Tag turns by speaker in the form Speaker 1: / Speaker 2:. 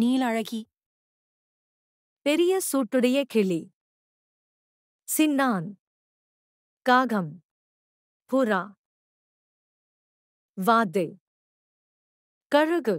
Speaker 1: நீலழகி பெரிய சூட்டுடைய கிளி சின்னான் காகம் புறா வாது கழுகு